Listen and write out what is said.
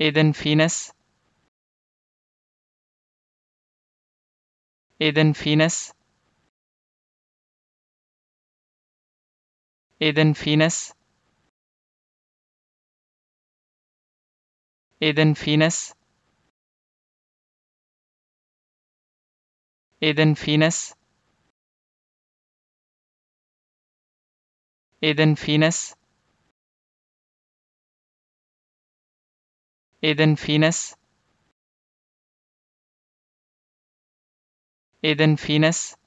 Eden Venus Eden Venus Eden Venus Eden Venus Eden Venus Aden Venus إذن إيه في ناس إذا إيه